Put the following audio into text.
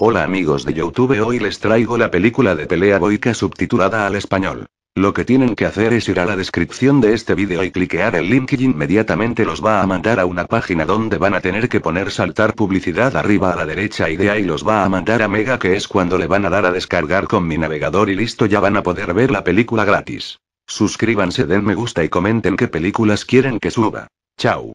Hola amigos de Youtube hoy les traigo la película de pelea boica subtitulada al español. Lo que tienen que hacer es ir a la descripción de este vídeo y cliquear el link y inmediatamente los va a mandar a una página donde van a tener que poner saltar publicidad arriba a la derecha y de ahí los va a mandar a Mega que es cuando le van a dar a descargar con mi navegador y listo ya van a poder ver la película gratis. Suscríbanse den me gusta y comenten qué películas quieren que suba. Chao.